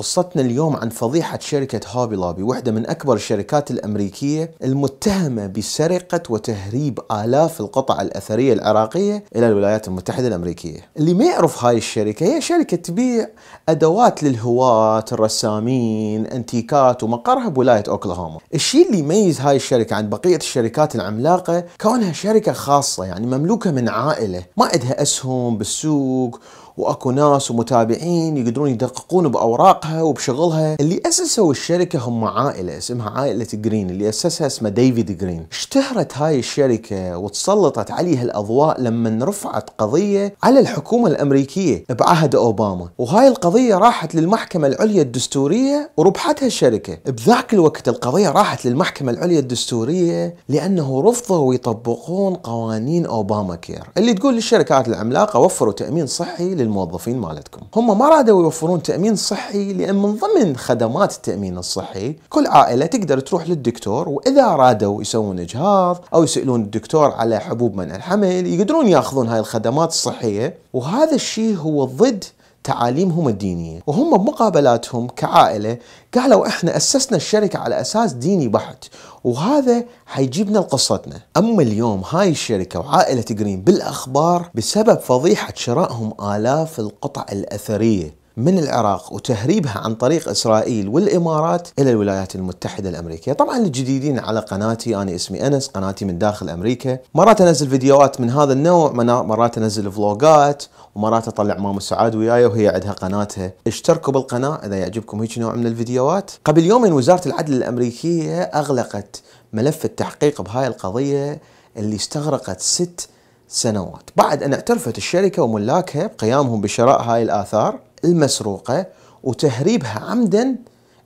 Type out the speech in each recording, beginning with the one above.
قصتنا اليوم عن فضيحة شركة هوبي لوبي واحدة من أكبر الشركات الأمريكية المتهمة بسرقة وتهريب آلاف القطع الأثرية العراقية إلى الولايات المتحدة الأمريكية اللي ما يعرف هاي الشركة هي شركة تبيع أدوات للهواة الرسامين أنتيكات ومقرها بولاية أوكلاهوما الشيء اللي يميز هاي الشركة عن بقية الشركات العملاقة كونها شركة خاصة يعني مملوكة من عائلة ما عندها أسهم بالسوق واكو ناس ومتابعين يقدرون يدققون باوراقها وبشغلها اللي اسسوا الشركه هم عائله اسمها عائله جرين اللي اسسها اسمه ديفيد جرين اشتهرت هاي الشركه وتسلطت عليها الاضواء لما رفعت قضيه على الحكومه الامريكيه بعهد اوباما وهاي القضيه راحت للمحكمه العليا الدستوريه وربحتها الشركه بذاك الوقت القضيه راحت للمحكمه العليا الدستوريه لانه رفضوا يطبقون قوانين اوباما كير اللي تقول للشركات العملاقه وفروا تامين صحي للم للموظفين مالتكم هم ما رادوا يوفرون تامين صحي لان من ضمن خدمات التامين الصحي كل عائله تقدر تروح للدكتور واذا رادوا يسوون اجهاض او يسالون الدكتور على حبوب منع الحمل يقدرون ياخذون هاي الخدمات الصحيه وهذا الشيء هو ضد تعاليمهم الدينية وهم بمقابلاتهم كعائلة قالوا احنا اسسنا الشركة على اساس ديني بحت وهذا حيجيبنا لقصتنا اما اليوم هاي الشركة وعائلة جرين بالاخبار بسبب فضيحة شرائهم الاف القطع الاثرية من العراق وتهريبها عن طريق إسرائيل والإمارات إلى الولايات المتحدة الأمريكية طبعا الجديدين على قناتي أنا اسمي أنس قناتي من داخل أمريكا مرات أنزل فيديوهات من هذا النوع مرات أنزل فلوجات ومرات أطلع مام سعاد وياي وهي عندها قناتها اشتركوا بالقناة إذا يعجبكم هيك نوع من الفيديوهات قبل يومين وزارة العدل الأمريكية أغلقت ملف التحقيق بهاي القضية اللي استغرقت ست سنوات بعد أن اعترفت الشركة وملاكها بقيامهم بشراء هاي الآثار المسروقة وتهريبها عمدا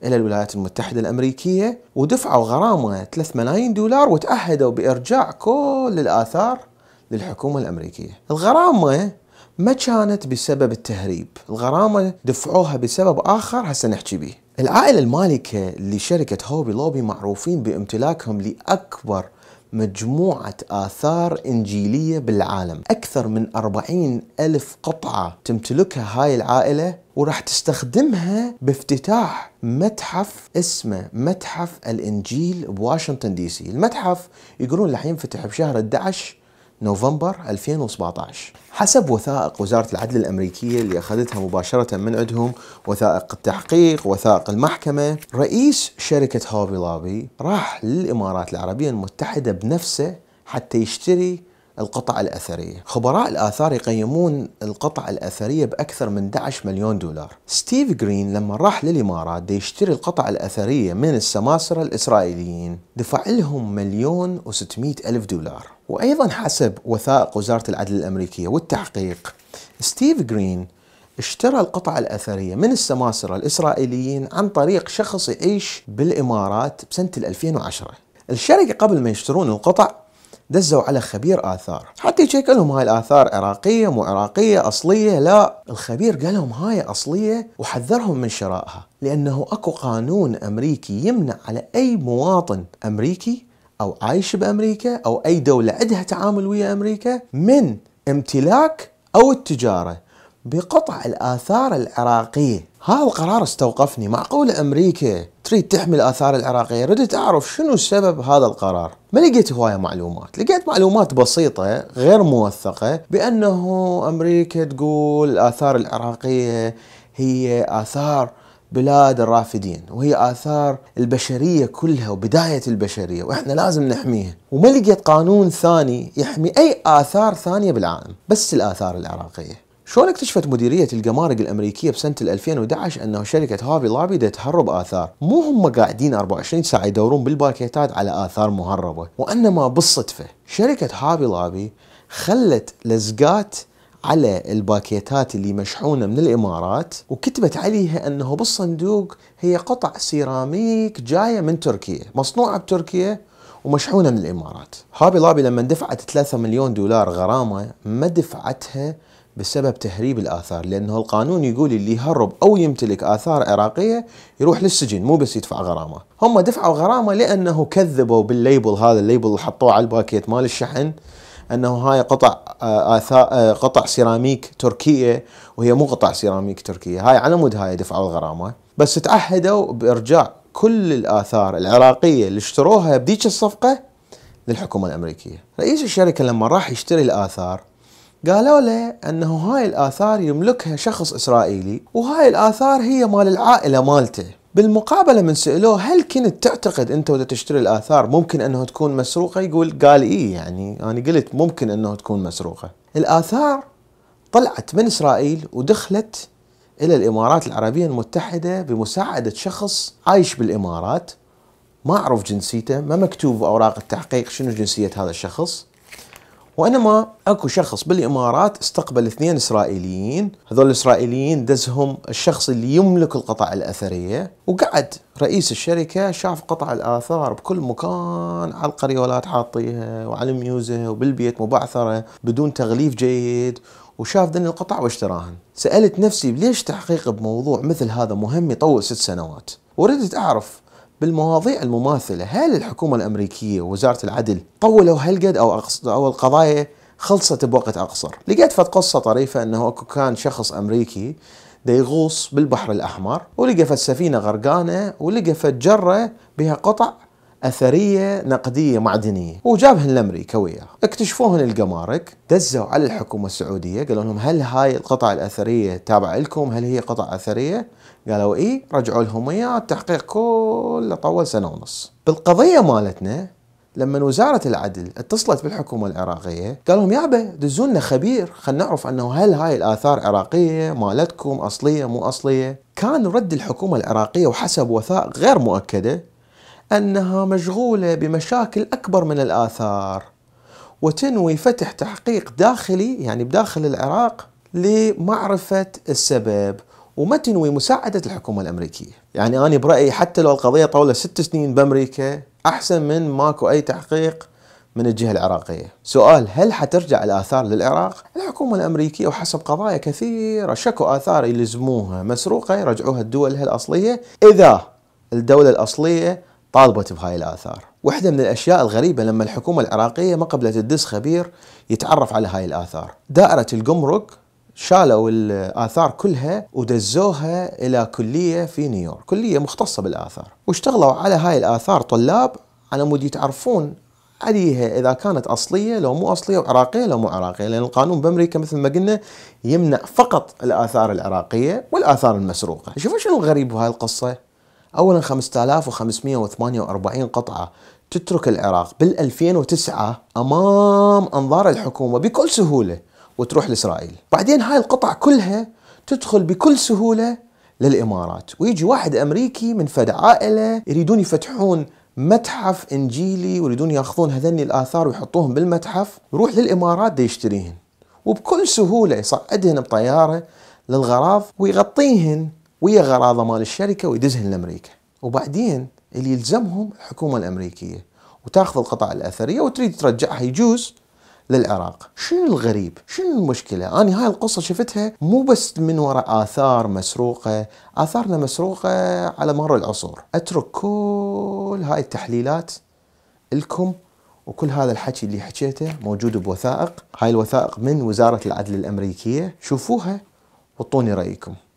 إلى الولايات المتحدة الأمريكية ودفعوا غرامة 3 ملايين دولار وتأهدوا بإرجاع كل الآثار للحكومة الأمريكية الغرامة ما كانت بسبب التهريب الغرامة دفعوها بسبب آخر هسه نحكي به العائلة المالكة لشركة هوبي لوبي معروفين بامتلاكهم لأكبر مجموعة آثار إنجيلية بالعالم أكثر من 40 ألف قطعة تمتلكها هاي العائلة وراح تستخدمها بافتتاح متحف اسمه متحف الإنجيل بواشنطن دي سي المتحف يقولون راح ينفتح بشهر 11 نوفمبر 2017 حسب وثائق وزارة العدل الأمريكية اللي أخذتها مباشرة من عندهم وثائق التحقيق وثائق المحكمة رئيس شركة هوبي لابي راح للإمارات العربية المتحدة بنفسه حتى يشتري القطع الأثرية خبراء الآثار يقيمون القطع الأثرية بأكثر من 11 مليون دولار ستيف جرين لما راح للإمارات دي يشتري القطع الأثرية من السماسرة الإسرائيليين دفع لهم مليون و600 ألف دولار وأيضا حسب وثائق وزارة العدل الأمريكية والتحقيق ستيف جرين اشترى القطع الأثرية من السماسرة الإسرائيليين عن طريق شخص يعيش بالإمارات بسنة 2010 الشركة قبل ما يشترون القطع دزوا على خبير آثار حتى يشيك لهم هاي الآثار عراقية مو عراقية أصلية لا الخبير قال لهم هاي أصلية وحذرهم من شرائها لأنه أكو قانون أمريكي يمنع على أي مواطن أمريكي او عايش بامريكا او اي دوله عندها تعامل ويا امريكا من امتلاك او التجاره بقطع الاثار العراقيه هذا القرار استوقفني معقول امريكا تريد تحمي الاثار العراقيه ردت اعرف شنو سبب هذا القرار ما لقيت هوايه معلومات لقيت معلومات بسيطه غير موثقه بانه امريكا تقول الاثار العراقيه هي اثار بلاد الرافدين وهي آثار البشرية كلها وبداية البشرية وإحنا لازم نحميها وما لقيت قانون ثاني يحمي أي آثار ثانية بالعالم بس الآثار العراقية شلون اكتشفت مديرية الجمارك الأمريكية بسنة 2011 أنه شركة هافي لابي تهرب آثار مو هم قاعدين 24 ساعة يدورون بالباكيتات على آثار مهربة وإنما بالصدفة شركة هافي لابي خلت لزقات على الباكيتات اللي مشحونة من الإمارات وكتبت عليها أنه بالصندوق هي قطع سيراميك جاية من تركيا مصنوعة بتركيا ومشحونة من الإمارات هابي لابي لما دفعت 3 مليون دولار غرامة ما دفعتها بسبب تهريب الآثار لأنه القانون يقول اللي يهرب أو يمتلك آثار عراقية يروح للسجن مو بس يدفع غرامة هم دفعوا غرامة لأنه كذبوا بالليبل هذا الليبل اللي حطوه على الباكيت مال الشحن انه هاي قطع آه، آثاء آه، قطع سيراميك تركيه وهي مو قطع سيراميك تركيه هاي على مود هاي دفعوا الغرامه بس تعهدوا بارجاع كل الاثار العراقيه اللي اشتروها بذيك الصفقه للحكومه الامريكيه رئيس الشركه لما راح يشتري الاثار قالوا له انه هاي الاثار يملكها شخص اسرائيلي وهاي الاثار هي مال العائله مالته بالمقابله من سالوه هل كنت تعتقد انت وده تشتري الاثار ممكن انه تكون مسروقه يقول قال اي يعني انا قلت ممكن انه تكون مسروقه الاثار طلعت من اسرائيل ودخلت الى الامارات العربيه المتحده بمساعده شخص عايش بالامارات ما اعرف جنسيته ما مكتوب اوراق التحقيق شنو جنسيه هذا الشخص وانما اكو شخص بالامارات استقبل اثنين اسرائيليين، هذول الاسرائيليين دزهم الشخص اللي يملك القطع الاثريه، وقعد رئيس الشركه شاف قطع الاثار بكل مكان على القريولات حاطيها وعلى الميوزه وبالبيت مبعثره بدون تغليف جيد وشاف ذني القطع واشتراهن سألت نفسي ليش تحقيق بموضوع مثل هذا مهم يطول ست سنوات وردت أعرف بالمواضيع المماثلة هل الحكومة الأمريكية ووزارة العدل طولوا هالقد أو, أو القضايا خلصت بوقت أقصر لقيت فت قصة طريفة أنه أكو كان شخص أمريكي دا يغوص بالبحر الأحمر ولقى فت سفينة غرقانة ولقى فت جرة بها قطع اثريه نقديه معدنيه وجابهن الامريكا وياه اكتشفوهن القمارك دزوا على الحكومه السعوديه قالوا لهم هل هاي القطع الاثريه تابعه لكم هل هي قطع اثريه قالوا اي رجعوا لهم اياه التحقيق كله طول سنه ونص بالقضيه مالتنا لما وزارة العدل اتصلت بالحكومة العراقية قالوا لهم يابا دزونا خبير خلنا نعرف انه هل هاي الاثار عراقية مالتكم اصلية مو اصلية كان رد الحكومة العراقية وحسب وثائق غير مؤكدة أنها مشغولة بمشاكل أكبر من الآثار وتنوي فتح تحقيق داخلي يعني بداخل العراق لمعرفة السبب وما تنوي مساعدة الحكومة الأمريكية يعني أنا برأيي حتى لو القضية طولة ست سنين بأمريكا أحسن من ماكو أي تحقيق من الجهة العراقية سؤال هل حترجع الآثار للعراق؟ الحكومة الأمريكية وحسب قضايا كثيرة شكو آثار يلزموها مسروقة يرجعوها لدولها الأصلية إذا الدولة الأصلية طالبت بهاي الآثار واحدة من الأشياء الغريبة لما الحكومة العراقية ما قبلت تدس خبير يتعرف على هاي الآثار دائرة الجمرك شالوا الآثار كلها ودزوها إلى كلية في نيويورك كلية مختصة بالآثار واشتغلوا على هاي الآثار طلاب على مود يتعرفون عليها اذا كانت اصليه لو مو اصليه وعراقيه لو مو عراقيه لان القانون بامريكا مثل ما قلنا يمنع فقط الاثار العراقيه والاثار المسروقه، شوفوا شنو الغريب بهاي القصه؟ أولا 5548 قطعة تترك العراق بال 2009 أمام أنظار الحكومة بكل سهولة وتروح لإسرائيل بعدين هاي القطع كلها تدخل بكل سهولة للإمارات ويجي واحد أمريكي من فد عائلة يريدون يفتحون متحف إنجيلي ويريدون يأخذون هذني الآثار ويحطوهم بالمتحف يروح للإمارات دي يشتريهن وبكل سهولة يصعدهن بطيارة للغراض ويغطيهن ويا غراضه مال الشركه ويدزهن لامريكا وبعدين اللي يلزمهم الحكومه الامريكيه وتاخذ القطع الاثريه وتريد ترجعها يجوز للعراق شنو الغريب شنو المشكلة أنا هاي القصة شفتها مو بس من وراء آثار مسروقة آثارنا مسروقة على مر العصور أترك كل هاي التحليلات لكم وكل هذا الحكي اللي حكيته موجود بوثائق هاي الوثائق من وزارة العدل الأمريكية شوفوها وطوني رأيكم